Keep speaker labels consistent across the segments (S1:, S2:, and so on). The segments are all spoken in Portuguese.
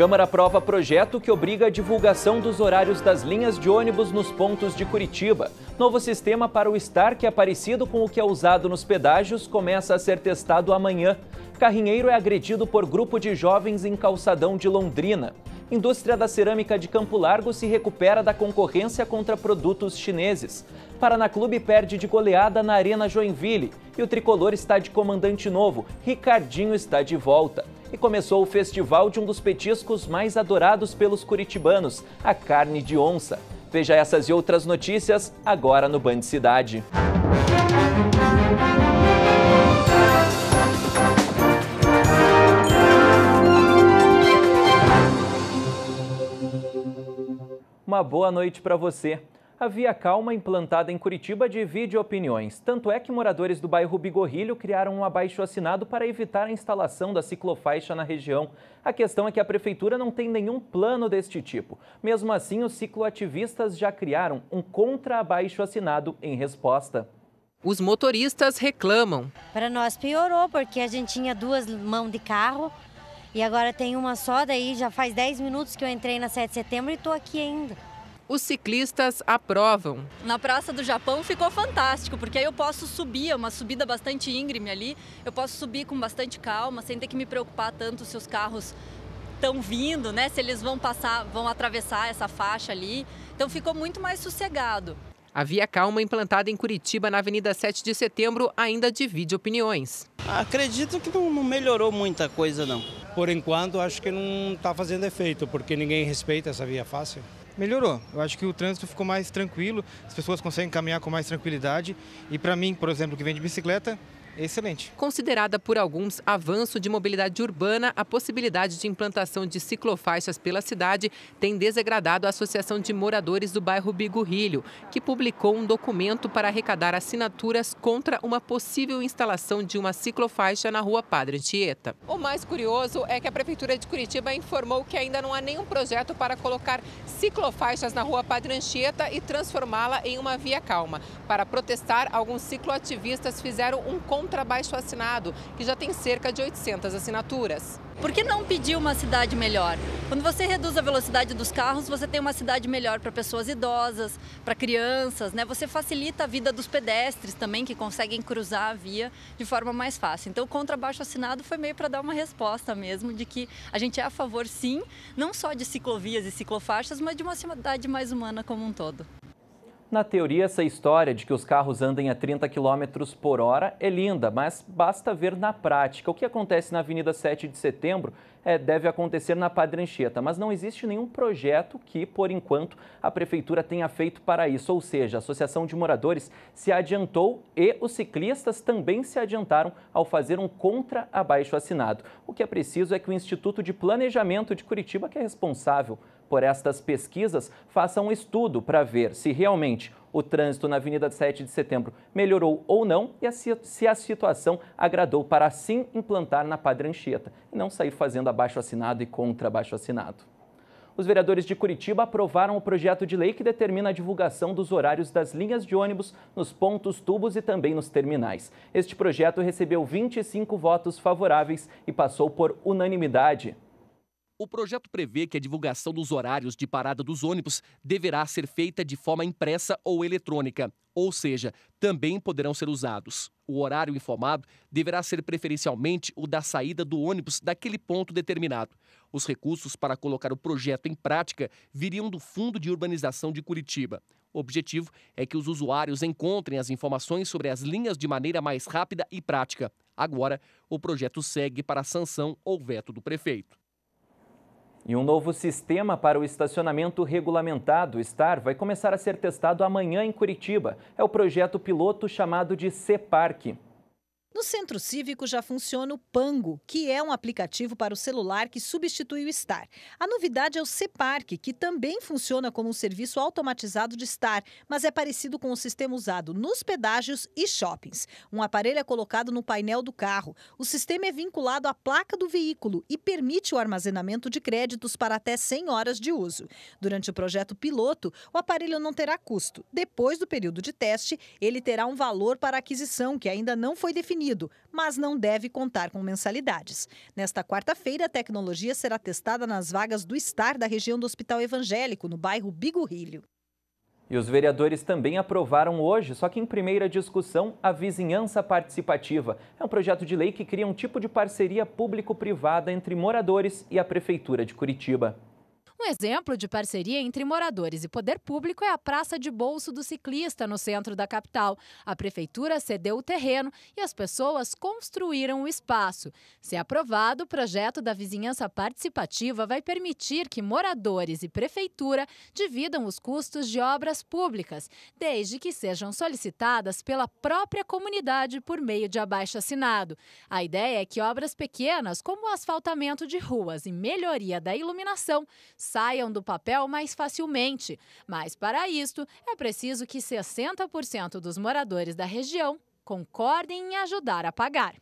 S1: Câmara aprova projeto que obriga a divulgação dos horários das linhas de ônibus nos pontos de Curitiba. Novo sistema para o estar que é parecido com o que é usado nos pedágios começa a ser testado amanhã. Carrinheiro é agredido por grupo de jovens em calçadão de Londrina indústria da cerâmica de Campo Largo se recupera da concorrência contra produtos chineses. Paraná Clube perde de goleada na Arena Joinville e o tricolor está de comandante novo. Ricardinho está de volta. E começou o festival de um dos petiscos mais adorados pelos curitibanos, a carne de onça. Veja essas e outras notícias agora no Band Cidade. Música Uma boa noite para você. A Via Calma, implantada em Curitiba, divide opiniões. Tanto é que moradores do bairro Bigorrilho criaram um abaixo-assinado para evitar a instalação da ciclofaixa na região. A questão é que a prefeitura não tem nenhum plano deste tipo. Mesmo assim, os cicloativistas já criaram um contra-abaixo-assinado em resposta. Os motoristas reclamam.
S2: Para nós piorou, porque a gente tinha duas mãos de carro e agora tem uma só, daí já faz 10 minutos que eu entrei na 7 de setembro e estou aqui ainda os ciclistas aprovam. Na Praça do Japão ficou fantástico, porque aí eu posso subir, é uma subida bastante íngreme ali, eu posso subir com bastante calma, sem ter que me preocupar tanto se os carros estão vindo, né? Se eles vão passar, vão atravessar essa faixa ali. Então ficou muito mais sossegado. A Via Calma, implantada em Curitiba, na Avenida 7 de Setembro, ainda divide opiniões.
S3: Acredito que não, não melhorou muita coisa, não. Por enquanto, acho que não está fazendo efeito, porque ninguém respeita essa via fácil melhorou. Eu acho que o trânsito ficou mais tranquilo, as pessoas conseguem caminhar com mais tranquilidade. E para mim, por exemplo, que vem de bicicleta, Excelente.
S2: Considerada por alguns avanço de mobilidade urbana, a possibilidade de implantação de ciclofaixas pela cidade tem desagradado a Associação de Moradores do bairro Bigorrilho, que publicou um documento para arrecadar assinaturas contra uma possível instalação de uma ciclofaixa na rua Padre Anchieta. O mais curioso é que a Prefeitura de Curitiba informou que ainda não há nenhum projeto para colocar ciclofaixas na rua Padre Anchieta e transformá-la em uma via calma. Para protestar, alguns cicloativistas fizeram um contra contra baixo assinado, que já tem cerca de 800 assinaturas. Por que não pedir uma cidade melhor? Quando você reduz a velocidade dos carros, você tem uma cidade melhor para pessoas idosas, para crianças, né? Você facilita a vida dos pedestres também, que conseguem cruzar a via de forma mais fácil. Então, o contrabaixo assinado foi meio para dar uma resposta mesmo de que a gente é a favor, sim, não só de ciclovias e ciclofaixas, mas de uma cidade mais humana como um todo.
S1: Na teoria, essa história de que os carros andem a 30 km por hora é linda, mas basta ver na prática. O que acontece na Avenida 7 de Setembro é, deve acontecer na Padre Anchieta, mas não existe nenhum projeto que, por enquanto, a Prefeitura tenha feito para isso. Ou seja, a Associação de Moradores se adiantou e os ciclistas também se adiantaram ao fazer um contra-abaixo assinado. O que é preciso é que o Instituto de Planejamento de Curitiba, que é responsável por estas pesquisas, faça um estudo para ver se realmente o trânsito na Avenida 7 de Setembro melhorou ou não e se a situação agradou para assim implantar na Padrancheta e não sair fazendo abaixo assinado e contra abaixo assinado. Os vereadores de Curitiba aprovaram o projeto de lei que determina a divulgação dos horários das linhas de ônibus nos pontos, tubos e também nos terminais. Este projeto recebeu 25 votos favoráveis e passou por unanimidade. O projeto prevê que a divulgação dos horários de parada dos ônibus deverá ser feita de forma impressa ou eletrônica, ou seja, também poderão ser usados. O horário informado deverá ser preferencialmente o da saída do ônibus daquele ponto determinado. Os recursos para colocar o projeto em prática viriam do Fundo de Urbanização de Curitiba. O objetivo é que os usuários encontrem as informações sobre as linhas de maneira mais rápida e prática. Agora, o projeto segue para sanção ou veto do prefeito. E um novo sistema para o estacionamento regulamentado, STAR, vai começar a ser testado amanhã em Curitiba. É o projeto piloto chamado de C-Parque.
S4: No Centro Cívico já funciona o Pango, que é um aplicativo para o celular que substitui o Star. A novidade é o Separc, que também funciona como um serviço automatizado de Star, mas é parecido com o sistema usado nos pedágios e shoppings. Um aparelho é colocado no painel do carro. O sistema é vinculado à placa do veículo e permite o armazenamento de créditos para até 100 horas de uso. Durante o projeto piloto, o aparelho não terá custo. Depois do período de teste, ele terá um valor para aquisição que ainda não foi definido Unido, mas não deve contar com mensalidades. Nesta quarta-feira, a tecnologia será testada nas vagas do STAR da região do Hospital Evangélico, no bairro Bigorrilho.
S1: E os vereadores também aprovaram hoje, só que em primeira discussão, a vizinhança participativa. É um projeto de lei que cria um tipo de parceria público-privada entre moradores e a Prefeitura de Curitiba
S4: exemplo de parceria entre moradores e poder público é a Praça de Bolso do Ciclista, no centro da capital. A prefeitura cedeu o terreno e as pessoas construíram o espaço. Se aprovado, o projeto da vizinhança participativa vai permitir que moradores e prefeitura dividam os custos de obras públicas, desde que sejam solicitadas pela própria comunidade por meio de abaixo assinado. A ideia é que obras pequenas, como o asfaltamento de ruas e melhoria da iluminação, saiam saiam do papel mais facilmente, mas para isto é preciso que 60% dos moradores da região concordem em ajudar a pagar.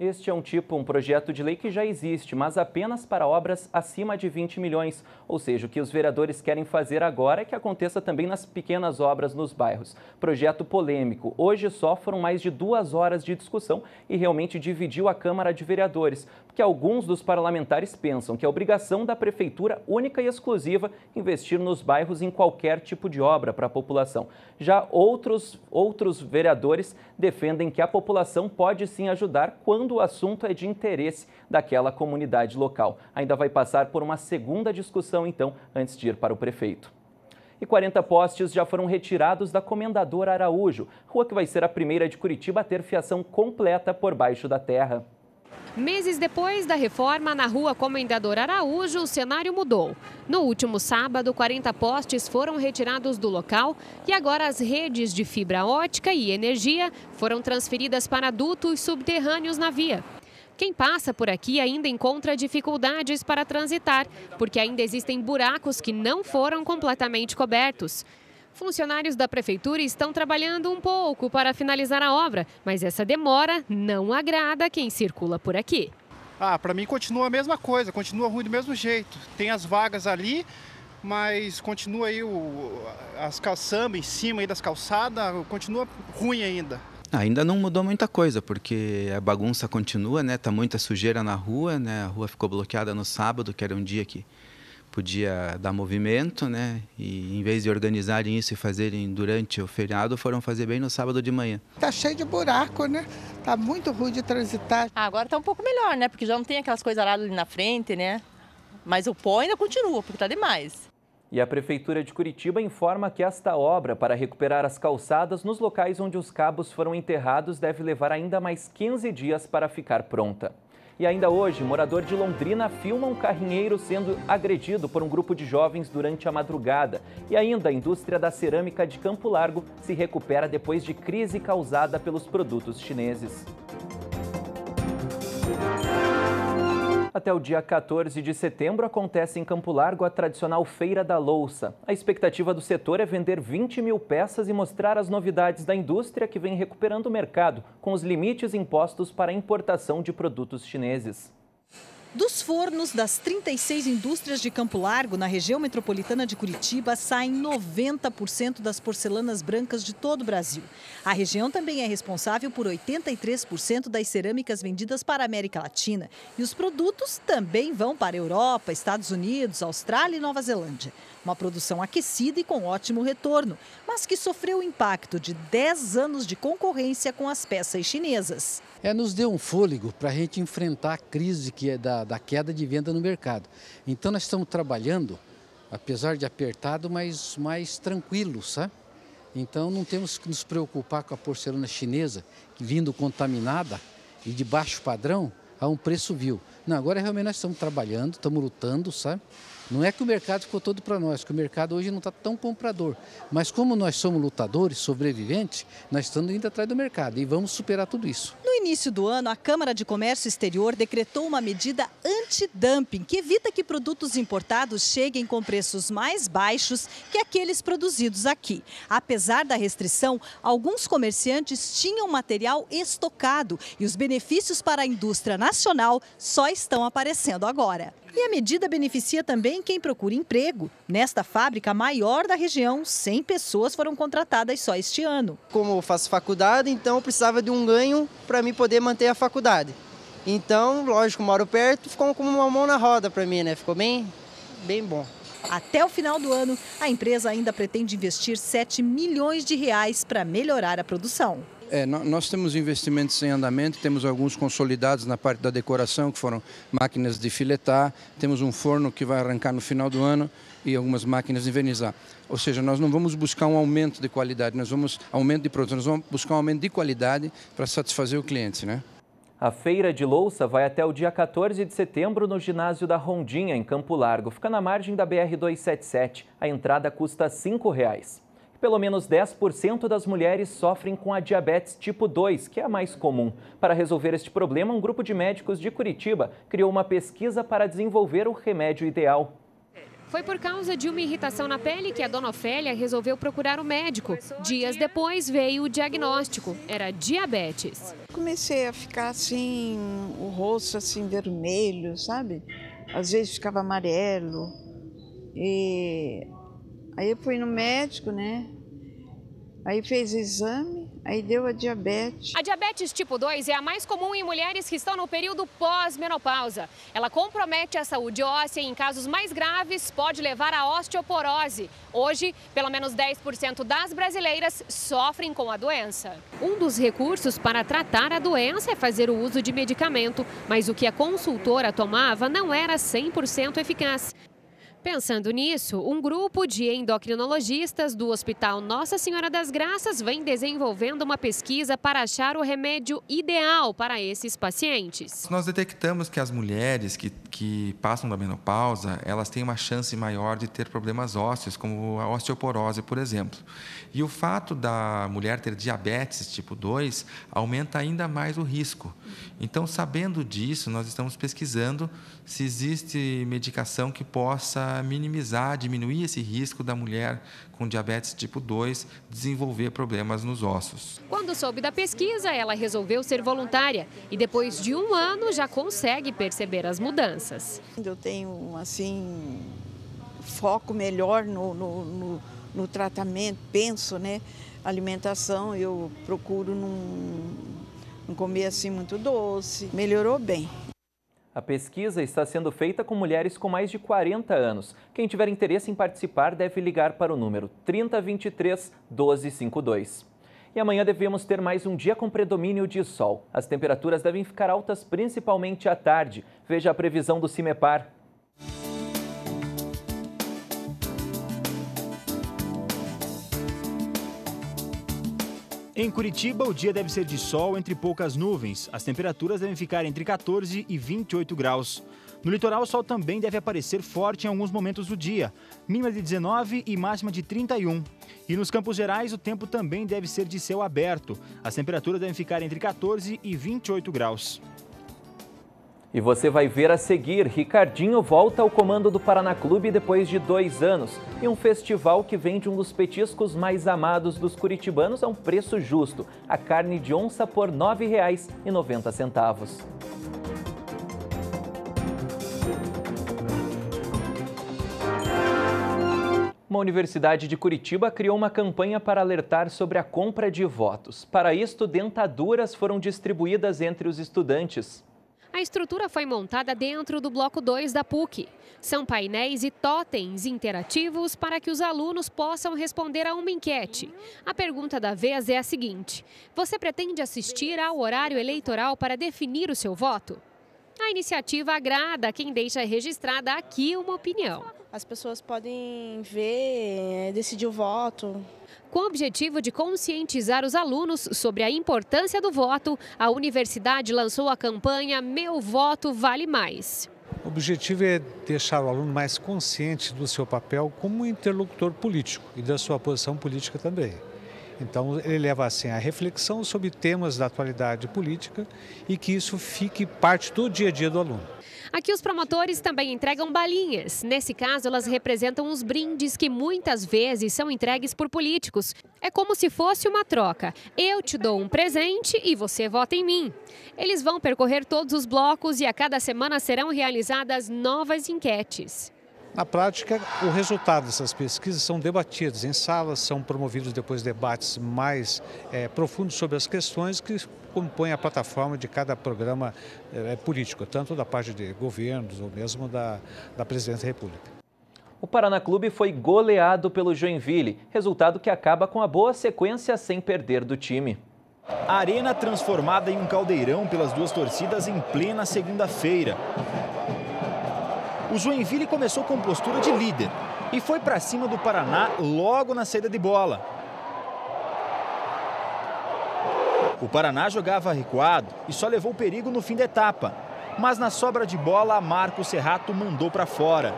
S1: Este é um tipo, um projeto de lei que já existe, mas apenas para obras acima de 20 milhões. Ou seja, o que os vereadores querem fazer agora é que aconteça também nas pequenas obras nos bairros. Projeto polêmico. Hoje só foram mais de duas horas de discussão e realmente dividiu a Câmara de Vereadores, porque alguns dos parlamentares pensam que é obrigação da Prefeitura única e exclusiva investir nos bairros em qualquer tipo de obra para a população. Já outros, outros vereadores defendem que a população pode sim ajudar quando quando o assunto é de interesse daquela comunidade local. Ainda vai passar por uma segunda discussão, então, antes de ir para o prefeito e 40 postes já foram retirados da Comendador Araújo, rua que vai ser a primeira de Curitiba a ter fiação completa por baixo da terra.
S5: Meses depois da reforma na rua Comendador Araújo, o cenário mudou. No último sábado, 40 postes foram retirados do local e agora as redes de fibra ótica e energia foram transferidas para dutos subterrâneos na via. Quem passa por aqui ainda encontra dificuldades para transitar, porque ainda existem buracos que não foram completamente cobertos. Funcionários da prefeitura estão trabalhando um pouco para finalizar a obra, mas essa demora não agrada quem circula por aqui.
S3: Ah, para mim continua a mesma coisa, continua ruim do mesmo jeito. Tem as vagas ali, mas continua aí o, as calçambas em cima aí das calçadas, continua ruim ainda.
S6: Ainda não mudou muita coisa, porque
S1: a bagunça continua, né? Tá muita sujeira na rua, né? A rua ficou bloqueada no sábado, que era um dia que podia dar movimento, né? E em vez de organizarem isso e fazerem durante o feriado, foram fazer bem no sábado de manhã.
S2: Tá cheio de buraco, né? Tá muito ruim de transitar. Ah, agora tá um pouco melhor, né? Porque já não tem aquelas coisas aradas ali na frente, né? Mas o pó ainda continua, porque tá demais.
S1: E a Prefeitura de Curitiba informa que esta obra para recuperar as calçadas nos locais onde os cabos foram enterrados deve levar ainda mais 15 dias para ficar pronta. E ainda hoje, morador de Londrina filma um carrinheiro sendo agredido por um grupo de jovens durante a madrugada. E ainda a indústria da cerâmica de Campo Largo se recupera depois de crise causada pelos produtos chineses. Até o dia 14 de setembro acontece em Campo Largo a tradicional Feira da Louça. A expectativa do setor é vender 20 mil peças e mostrar as novidades da indústria que vem recuperando o mercado com os limites impostos para a importação de produtos chineses.
S4: Dos fornos das 36 indústrias de Campo Largo, na região metropolitana de Curitiba, saem 90% das porcelanas brancas de todo o Brasil. A região também é responsável por 83% das cerâmicas vendidas para a América Latina. E os produtos também vão para a Europa, Estados Unidos, Austrália e Nova Zelândia. Uma produção aquecida e com ótimo retorno, mas que sofreu o impacto de 10 anos de concorrência com as peças chinesas. É, nos
S2: deu um fôlego para a gente enfrentar a crise que é da, da queda de venda no mercado. Então nós estamos trabalhando, apesar de apertado, mas mais tranquilo, sabe? Então não temos que nos preocupar com a porcelana chinesa vindo contaminada e de baixo padrão a um preço vil. Não, agora realmente nós estamos trabalhando, estamos lutando, sabe? Não é que o mercado ficou todo para nós, que o mercado hoje não está tão comprador. Mas como nós somos lutadores, sobreviventes, nós estamos indo atrás do mercado e vamos superar tudo isso. No início do
S4: ano, a Câmara de Comércio Exterior decretou uma medida anti-dumping que evita que produtos importados cheguem com preços mais baixos que aqueles produzidos aqui. Apesar da restrição, alguns comerciantes tinham material estocado e os benefícios para a indústria nacional só estão aparecendo agora. E a medida beneficia também quem procura emprego. Nesta fábrica maior da região, 100 pessoas foram
S2: contratadas só este ano. Como eu faço faculdade, então eu precisava de um ganho para me poder manter a faculdade. Então, lógico, moro perto, ficou como uma mão na roda para mim, né? Ficou bem,
S4: bem bom. Até o final do ano, a empresa ainda pretende investir 7 milhões de reais para melhorar a produção.
S2: É, nós temos investimentos em andamento, temos
S6: alguns consolidados na parte da decoração, que foram máquinas de filetar, temos um forno que
S3: vai arrancar no final do ano e algumas máquinas de invernizar. Ou seja, nós não vamos buscar um aumento de qualidade, nós vamos aumento de produção, nós vamos buscar um aumento de qualidade para satisfazer o cliente, né?
S1: A feira de louça vai até o dia 14 de setembro no ginásio da Rondinha, em Campo Largo. Fica na margem da BR-277. A entrada custa R$ 5,00. Pelo menos 10% das mulheres sofrem com a diabetes tipo 2, que é a mais comum. Para resolver este problema, um grupo de médicos de Curitiba criou uma pesquisa para desenvolver o remédio ideal.
S5: Foi por causa de uma irritação na pele que a dona Ofélia resolveu procurar o um médico. Dias depois veio o diagnóstico, era diabetes. Comecei a ficar assim, o rosto
S4: assim vermelho, sabe? Às vezes ficava amarelo. E aí eu fui no médico, né? Aí fez exame Aí deu a diabetes.
S5: A diabetes tipo 2 é a mais comum em mulheres que estão no período pós-menopausa. Ela compromete a saúde óssea e, em casos mais graves, pode levar à osteoporose. Hoje, pelo menos 10% das brasileiras sofrem com a doença. Um dos recursos para tratar a doença é fazer o uso de medicamento, mas o que a consultora tomava não era 100% eficaz. Pensando nisso, um grupo de endocrinologistas do Hospital Nossa Senhora das Graças vem desenvolvendo uma pesquisa para achar o remédio ideal para esses pacientes.
S6: Nós detectamos que as mulheres que, que passam da menopausa, elas têm uma chance maior de ter problemas ósseos, como a osteoporose, por exemplo. E o fato da mulher ter diabetes tipo 2 aumenta ainda mais o risco. Então, sabendo disso, nós estamos pesquisando se existe medicação que possa minimizar, diminuir esse risco da mulher com diabetes tipo 2 desenvolver problemas nos ossos.
S5: Quando soube da pesquisa, ela resolveu ser voluntária e depois de um ano já consegue perceber as mudanças. Eu tenho assim
S4: foco melhor no, no, no, no tratamento, penso, né? Alimentação, eu procuro não, não comer assim muito doce. Melhorou bem.
S1: A pesquisa está sendo feita com mulheres com mais de 40 anos. Quem tiver interesse em participar deve ligar para o número 3023 1252. E amanhã devemos ter mais um dia com predomínio de sol. As temperaturas devem ficar altas principalmente à tarde. Veja a previsão do CIMEPAR.
S6: Em Curitiba, o dia deve ser de sol entre poucas nuvens. As temperaturas devem ficar entre 14 e 28 graus. No litoral, o sol também deve aparecer forte em alguns momentos do dia, mínima de 19 e máxima de 31. E nos Campos Gerais, o tempo também deve ser de céu aberto. As temperaturas devem ficar entre 14 e 28 graus. E você vai ver a seguir: Ricardinho volta ao comando do
S1: Paraná Clube depois de dois anos. E um festival que vende um dos petiscos mais amados dos curitibanos a um preço justo: a carne de onça por R$ 9,90. Uma universidade de Curitiba criou uma campanha para alertar sobre a compra de votos. Para isto, dentaduras foram distribuídas entre os
S5: estudantes. A estrutura foi montada dentro do Bloco 2 da PUC. São painéis e totens interativos para que os alunos possam responder a uma enquete. A pergunta da vez é a seguinte: Você pretende assistir ao horário eleitoral para definir o seu voto? A iniciativa agrada quem deixa registrada aqui uma opinião as pessoas podem ver, é, decidir o voto. Com o objetivo de conscientizar os alunos sobre a importância do voto, a universidade lançou a campanha Meu Voto Vale Mais.
S3: O objetivo é deixar o aluno mais consciente do seu papel como interlocutor político e da sua posição política também. Então, ele leva assim a reflexão sobre temas da atualidade política e que isso fique parte do dia a dia do aluno.
S5: Aqui os promotores também entregam balinhas. Nesse caso, elas representam os brindes que muitas vezes são entregues por políticos. É como se fosse uma troca. Eu te dou um presente e você vota em mim. Eles vão percorrer todos os blocos e a cada semana serão realizadas novas enquetes.
S3: Na prática, o resultado dessas pesquisas são debatidos em salas, são promovidos depois debates mais é, profundos sobre as questões que compõem a plataforma de cada programa é, é, político, tanto da parte de governos ou mesmo da, da Presidência da República.
S1: O Paraná Clube foi goleado pelo Joinville, resultado que acaba com a boa
S6: sequência sem perder do time. A arena transformada em um caldeirão pelas duas torcidas em plena segunda-feira o Joinville começou com postura de líder e foi para cima do Paraná logo na saída de bola. O Paraná jogava recuado e só levou perigo no fim da etapa, mas na sobra de bola, Marco Serrato mandou para fora.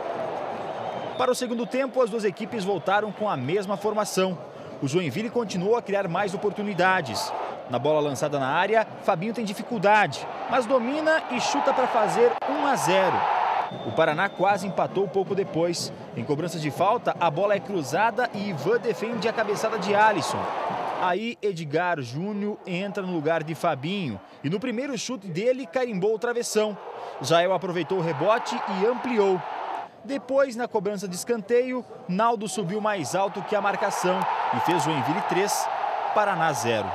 S6: Para o segundo tempo, as duas equipes voltaram com a mesma formação. O Joinville continuou a criar mais oportunidades. Na bola lançada na área, Fabinho tem dificuldade, mas domina e chuta para fazer 1 a 0. O Paraná quase empatou pouco depois. Em cobrança de falta, a bola é cruzada e Ivan defende a cabeçada de Alisson. Aí Edgar Júnior entra no lugar de Fabinho e no primeiro chute dele carimbou o travessão. Jael aproveitou o rebote e ampliou. Depois, na cobrança de escanteio, Naldo subiu mais alto que a marcação e fez o Envile 3, Paraná 0.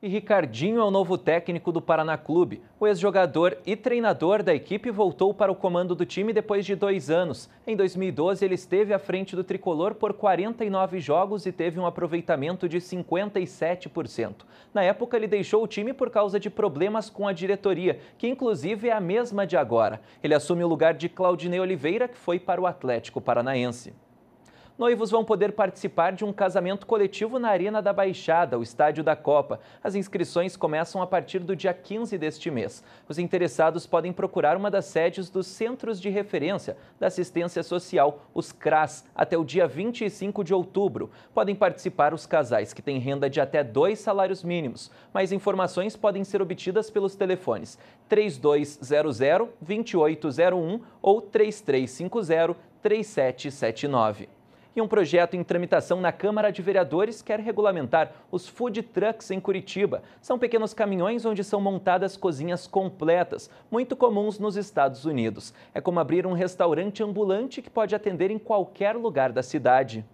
S1: E Ricardinho é o novo técnico do Paraná Clube. O ex-jogador e treinador da equipe voltou para o comando do time depois de dois anos. Em 2012, ele esteve à frente do tricolor por 49 jogos e teve um aproveitamento de 57%. Na época, ele deixou o time por causa de problemas com a diretoria, que inclusive é a mesma de agora. Ele assume o lugar de Claudinei Oliveira, que foi para o Atlético Paranaense. Noivos vão poder participar de um casamento coletivo na Arena da Baixada, o estádio da Copa. As inscrições começam a partir do dia 15 deste mês. Os interessados podem procurar uma das sedes dos Centros de Referência da Assistência Social, os CRAS, até o dia 25 de outubro. Podem participar os casais que têm renda de até dois salários mínimos. Mais informações podem ser obtidas pelos telefones 3200 2801 ou 3350 3779. E um projeto em tramitação na Câmara de Vereadores quer regulamentar os food trucks em Curitiba. São pequenos caminhões onde são montadas cozinhas completas, muito comuns nos Estados Unidos. É como abrir um restaurante ambulante que pode atender em qualquer lugar da cidade.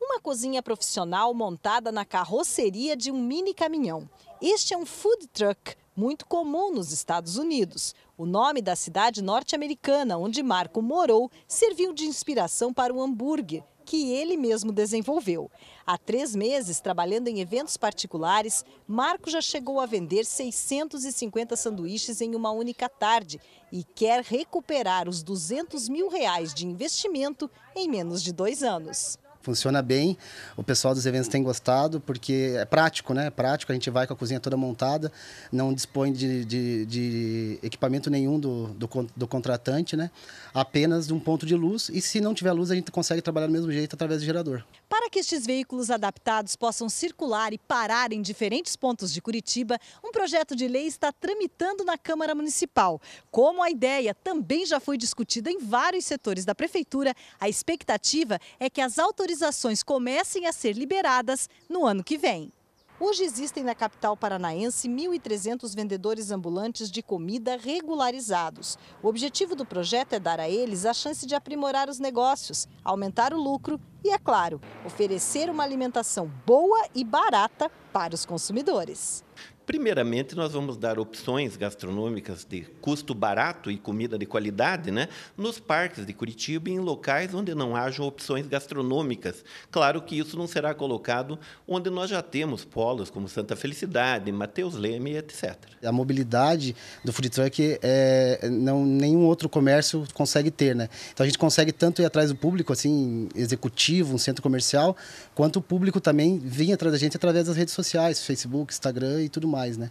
S4: Uma cozinha profissional montada na carroceria de um mini caminhão. Este é um food truck, muito comum nos Estados Unidos. O nome da cidade norte-americana onde Marco morou serviu de inspiração para o hambúrguer que ele mesmo desenvolveu. Há três meses, trabalhando em eventos particulares, Marco já chegou a vender 650 sanduíches em uma única tarde e quer recuperar os 200 mil reais de investimento em menos de dois anos
S3: funciona bem. O pessoal dos eventos tem gostado, porque é prático, né? É prático, a gente vai com a cozinha toda montada, não dispõe de, de, de equipamento nenhum do, do, do, contratante, né? Apenas de um ponto de luz. E se não tiver luz, a gente consegue trabalhar do mesmo jeito através do gerador.
S4: Para que estes veículos adaptados possam circular e parar em diferentes pontos de Curitiba, um projeto de lei está tramitando na Câmara Municipal. Como a ideia também já foi discutida em vários setores da Prefeitura, a expectativa é que as autoridades autorizações comecem a ser liberadas no ano que vem. Hoje existem na capital paranaense 1.300 vendedores ambulantes de comida regularizados. O objetivo do projeto é dar a eles a chance de aprimorar os negócios, aumentar o lucro e, é claro, oferecer uma alimentação boa e barata para os consumidores.
S1: Primeiramente, nós vamos dar opções gastronômicas de custo barato e comida de qualidade né, nos parques de Curitiba e em locais onde não hajam opções gastronômicas. Claro que isso não será colocado onde nós já temos polos como Santa Felicidade, Mateus Leme, etc.
S3: A mobilidade do food truck é, não, nenhum outro comércio consegue ter. Né? Então, a gente consegue tanto ir atrás do público, assim, executivo, um centro comercial, quanto o público também vem atrás da gente através das redes sociais, Facebook, Instagram e tudo mais mais, né?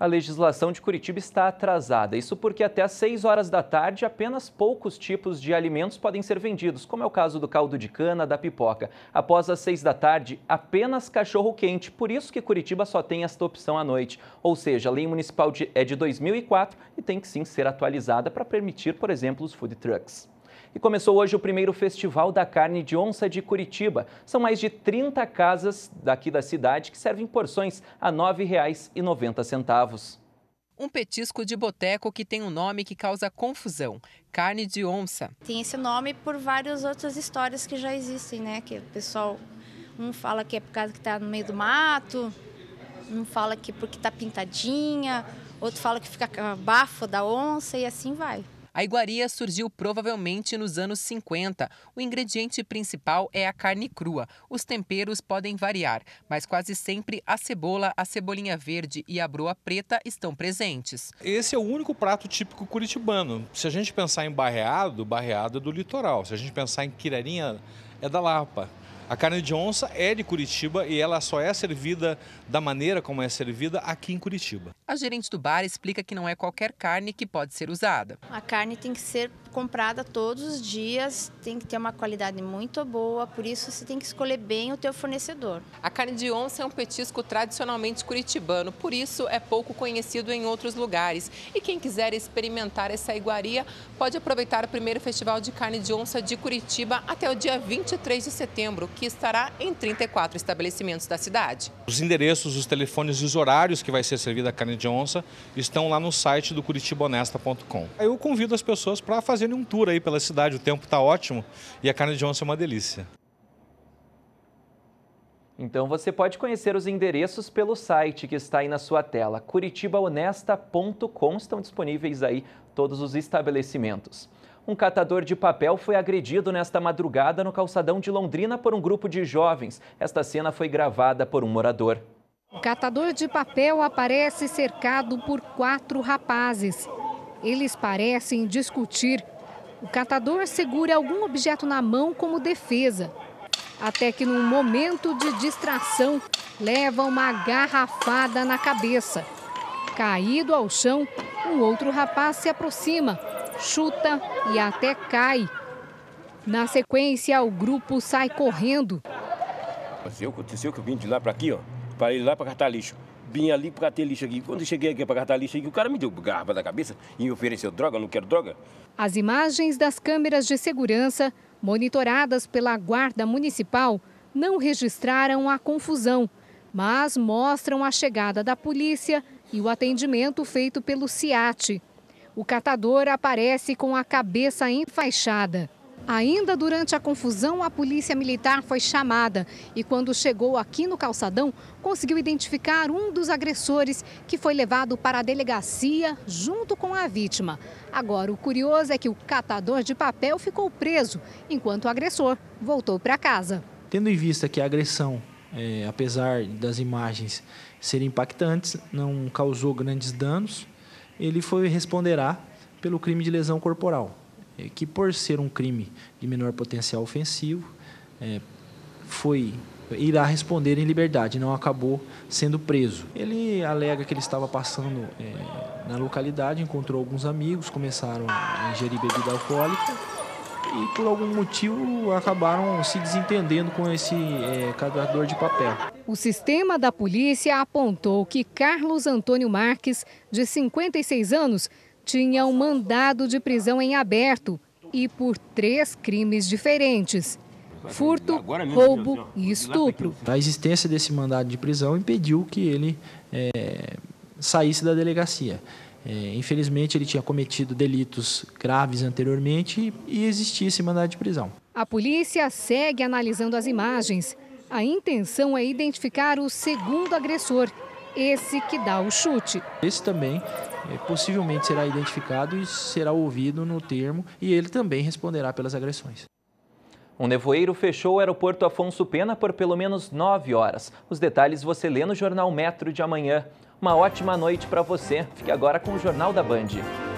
S1: A legislação de Curitiba está atrasada. Isso porque até às 6 horas da tarde apenas poucos tipos de alimentos podem ser vendidos, como é o caso do caldo de cana, da pipoca. Após as 6 da tarde, apenas cachorro quente. Por isso que Curitiba só tem esta opção à noite. Ou seja, a lei municipal é de 2004 e tem que sim ser atualizada para permitir, por exemplo, os food trucks. E começou hoje o primeiro Festival da Carne de Onça de Curitiba. São mais de 30 casas daqui da cidade que servem porções a R$ 9,90.
S2: Um petisco de boteco que tem um nome que causa confusão: carne de onça. Tem esse nome por várias outras histórias que já existem, né? Que o pessoal, um fala que é por causa que está no meio do mato, um fala que é porque está pintadinha, outro fala que fica bafo da onça e assim vai. A iguaria surgiu provavelmente nos anos 50. O ingrediente principal é a carne crua. Os temperos podem variar, mas quase sempre a cebola, a cebolinha verde e a broa preta estão presentes.
S3: Esse é o único prato típico curitibano. Se a gente pensar em barreado, barreado é do litoral. Se a gente pensar em quirarinha, é da Lapa.
S1: A carne de onça é de Curitiba e ela só é servida da maneira como é servida
S2: aqui em Curitiba. A gerente do bar explica que não é qualquer carne que pode ser usada. A carne tem que ser comprada todos os dias, tem que ter uma qualidade muito boa, por isso você tem que escolher bem o teu fornecedor. A carne de onça é um petisco tradicionalmente curitibano, por isso é pouco conhecido em outros lugares. E quem quiser experimentar essa iguaria pode aproveitar o primeiro Festival de Carne de Onça de Curitiba até o dia 23 de setembro, que estará em 34 estabelecimentos da cidade.
S3: Os endereços, os telefones e os horários que vai ser servida a carne de onça estão lá no site do curitibonesta.com.
S2: Eu convido as
S3: pessoas para fazer fazendo um tour aí pela cidade. O tempo está ótimo e a carne de onça é uma delícia.
S1: Então você pode conhecer os endereços pelo site que está aí na sua tela, curitibaonesta.com. Estão disponíveis aí todos os estabelecimentos. Um catador de papel foi agredido nesta madrugada no calçadão de Londrina por um grupo de jovens. Esta cena foi gravada por um morador.
S7: O catador de papel aparece cercado por quatro rapazes. Eles parecem discutir o catador segura algum objeto na mão como defesa. Até que, num momento de distração, leva uma garrafada na cabeça. Caído ao chão, um outro rapaz se aproxima, chuta e até cai. Na sequência, o grupo sai correndo.
S1: Aconteceu que eu vim de lá para aqui, ó, para ir lá para catar lixo vim ali para ter lixo aqui. Quando cheguei aqui para catar lixo aqui, o cara me deu garrafa da cabeça e me ofereceu droga, não quero droga.
S7: As imagens das câmeras de segurança, monitoradas pela Guarda Municipal, não registraram a confusão, mas mostram a chegada da polícia e o atendimento feito pelo CIAT. O catador aparece com a cabeça enfaixada. Ainda durante a confusão, a polícia militar foi chamada e, quando chegou aqui no calçadão, conseguiu identificar um dos agressores que foi levado para a delegacia junto com a vítima. Agora, o curioso é que o catador de papel ficou preso, enquanto o agressor voltou para casa.
S3: Tendo em vista que a agressão, é, apesar das imagens serem impactantes, não causou grandes danos, ele foi responderá pelo crime de lesão corporal. É, que por ser um crime de menor potencial ofensivo, é, foi irá responder em liberdade, não acabou sendo preso. Ele alega que ele estava passando é, na localidade, encontrou alguns amigos, começaram a ingerir bebida alcoólica e por algum motivo acabaram se desentendendo com esse é, cadastrador de papel.
S7: O sistema da polícia apontou que Carlos Antônio Marques, de 56 anos, tinha um mandado de prisão em aberto e por três crimes diferentes: furto, roubo e estupro.
S3: A existência desse mandado de prisão impediu que ele é, saísse da delegacia. É, infelizmente, ele tinha cometido delitos graves anteriormente e existia esse mandado de prisão.
S7: A polícia segue analisando as imagens. A intenção é identificar o segundo agressor, esse que dá o chute.
S3: Esse também é, possivelmente será identificado e será ouvido no termo e ele também responderá pelas agressões.
S1: Um nevoeiro fechou o aeroporto Afonso Pena por pelo menos 9 horas. Os detalhes você lê no jornal Metro de amanhã. Uma ótima noite para você. Fique agora com o Jornal da Band.